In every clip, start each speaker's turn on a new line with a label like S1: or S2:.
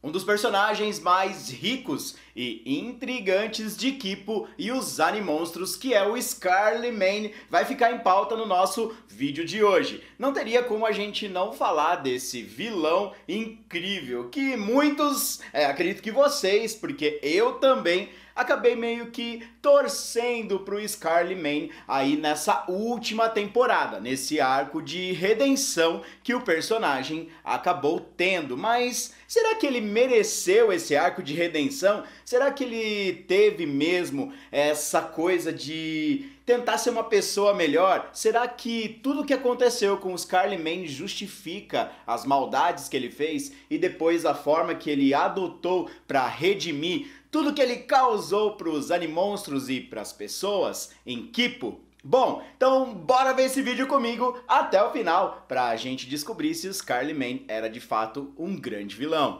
S1: Um dos personagens mais ricos e intrigantes de Kipo e os Animonstros, que é o Scarlet Man, vai ficar em pauta no nosso vídeo de hoje. Não teria como a gente não falar desse vilão incrível, que muitos, é, acredito que vocês, porque eu também acabei meio que torcendo pro Scarlet Man aí nessa última temporada, nesse arco de redenção que o personagem acabou tendo. Mas será que ele mereceu esse arco de redenção? Será que ele teve mesmo essa coisa de tentar ser uma pessoa melhor? Será que tudo o que aconteceu com o Scarlet Man justifica as maldades que ele fez e depois a forma que ele adotou para redimir tudo que ele causou para os animonstros e para as pessoas em Kipo? Bom, então bora ver esse vídeo comigo até o final para a gente descobrir se o Scarlet Man era de fato um grande vilão.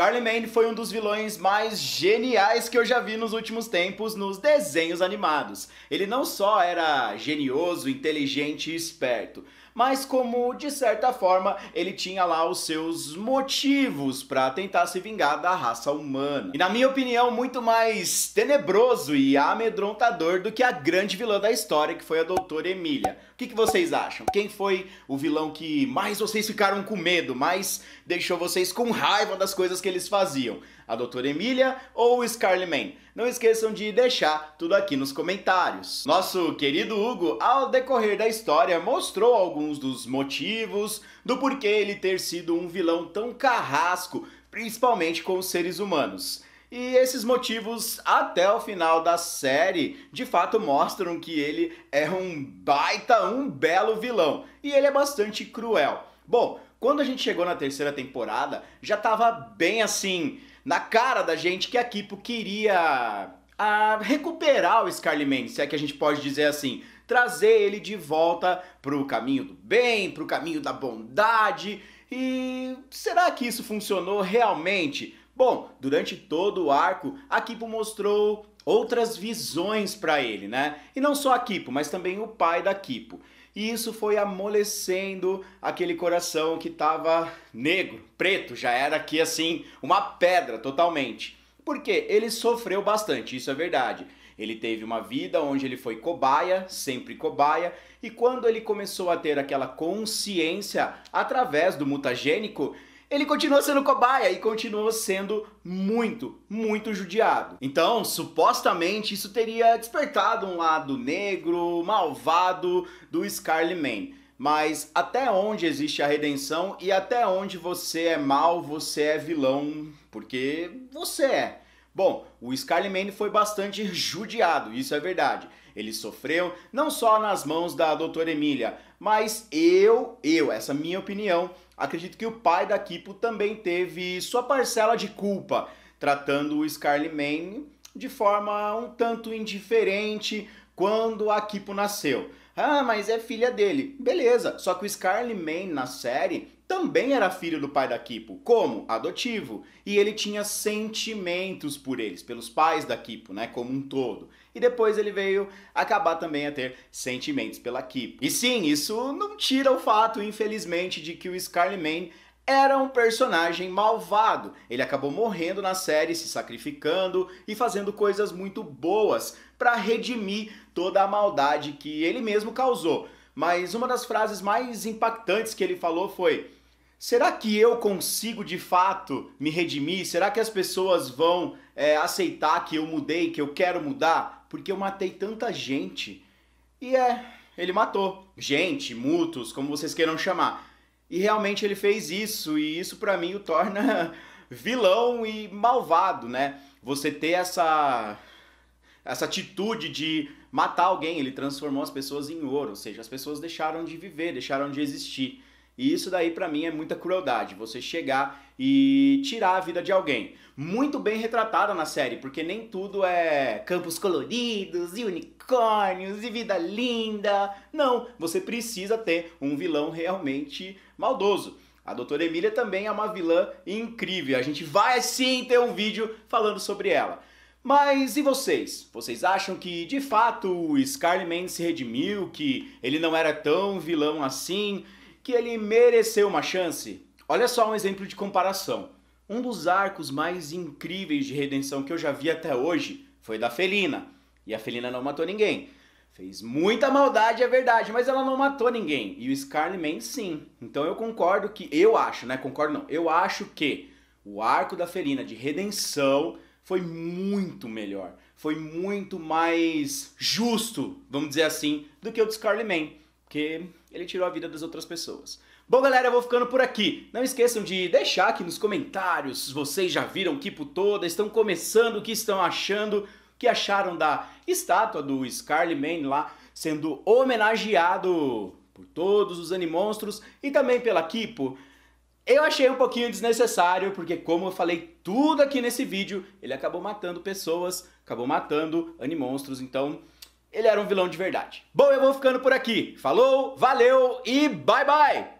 S1: Carlyman foi um dos vilões mais geniais que eu já vi nos últimos tempos nos desenhos animados. Ele não só era genioso, inteligente e esperto, mas como de certa forma ele tinha lá os seus motivos para tentar se vingar da raça humana. E na minha opinião, muito mais tenebroso e amedrontador do que a grande vilã da história, que foi a doutora Emília. O que, que vocês acham? Quem foi o vilão que mais vocês ficaram com medo, mais deixou vocês com raiva das coisas que eles faziam? a doutora Emília ou o Scarlet Man? Não esqueçam de deixar tudo aqui nos comentários. Nosso querido Hugo, ao decorrer da história, mostrou alguns dos motivos do porquê ele ter sido um vilão tão carrasco, principalmente com os seres humanos. E esses motivos, até o final da série, de fato mostram que ele é um baita, um belo vilão. E ele é bastante cruel. Bom, quando a gente chegou na terceira temporada, já tava bem assim, na cara da gente que a Kipo queria a, ah, recuperar o Scarlet se é que a gente pode dizer assim, trazer ele de volta pro caminho do bem, pro caminho da bondade. E será que isso funcionou realmente? Bom, durante todo o arco, a Kipo mostrou outras visões para ele, né? E não só a Kipo, mas também o pai da Kipo e isso foi amolecendo aquele coração que estava negro, preto, já era aqui assim, uma pedra totalmente. Porque ele sofreu bastante, isso é verdade. Ele teve uma vida onde ele foi cobaia, sempre cobaia, e quando ele começou a ter aquela consciência através do mutagênico, ele continuou sendo cobaia e continuou sendo muito, muito judiado. Então, supostamente, isso teria despertado um lado negro, malvado do Scarlet Man. Mas até onde existe a redenção e até onde você é mal, você é vilão, porque você é. Bom, o Scarlet Man foi bastante judiado, isso é verdade. Ele sofreu não só nas mãos da doutora Emília, mas eu, eu, essa minha opinião, acredito que o pai da Kipo também teve sua parcela de culpa, tratando o Scarlet Man de forma um tanto indiferente quando a Kipo nasceu. Ah, mas é filha dele. Beleza, só que o Scarlet Man na série também era filho do pai da Kipo, como adotivo, e ele tinha sentimentos por eles, pelos pais da Kipo, né, como um todo. E depois ele veio acabar também a ter sentimentos pela Kipo. E sim, isso não tira o fato, infelizmente, de que o Scarlet era um personagem malvado. Ele acabou morrendo na série, se sacrificando e fazendo coisas muito boas para redimir toda a maldade que ele mesmo causou. Mas uma das frases mais impactantes que ele falou foi: Será que eu consigo de fato me redimir? Será que as pessoas vão é, aceitar que eu mudei, que eu quero mudar? Porque eu matei tanta gente. E é, ele matou. Gente, mutos, como vocês queiram chamar. E realmente ele fez isso, e isso para mim o torna vilão e malvado, né? Você ter essa essa atitude de matar alguém, ele transformou as pessoas em ouro, ou seja, as pessoas deixaram de viver, deixaram de existir. E isso daí para mim é muita crueldade, você chegar e tirar a vida de alguém. Muito bem retratada na série, porque nem tudo é campos coloridos e unicórnios e vida linda. Não, você precisa ter um vilão realmente maldoso. A doutora Emília também é uma vilã incrível. A gente vai sim ter um vídeo falando sobre ela. Mas e vocês? Vocês acham que de fato o Scarlet Man se redimiu, que ele não era tão vilão assim? que ele mereceu uma chance? Olha só um exemplo de comparação. Um dos arcos mais incríveis de redenção que eu já vi até hoje foi da Felina. E a Felina não matou ninguém. Fez muita maldade, é verdade, mas ela não matou ninguém. E o Scarlet sim. Então eu concordo que. Eu acho, né? Concordo não. Eu acho que o arco da Felina de redenção foi muito melhor. Foi muito mais justo, vamos dizer assim, do que o de Scarlet porque ele tirou a vida das outras pessoas. Bom, galera, eu vou ficando por aqui. Não esqueçam de deixar aqui nos comentários se vocês já viram Kipo toda, estão começando, o que estão achando, o que acharam da estátua do Scarlet Man lá sendo homenageado por todos os animonstros e também pela Kipo. Eu achei um pouquinho desnecessário, porque como eu falei tudo aqui nesse vídeo, ele acabou matando pessoas, acabou matando animonstros, então ele era um vilão de verdade. Bom, eu vou ficando por aqui. Falou, valeu e bye bye!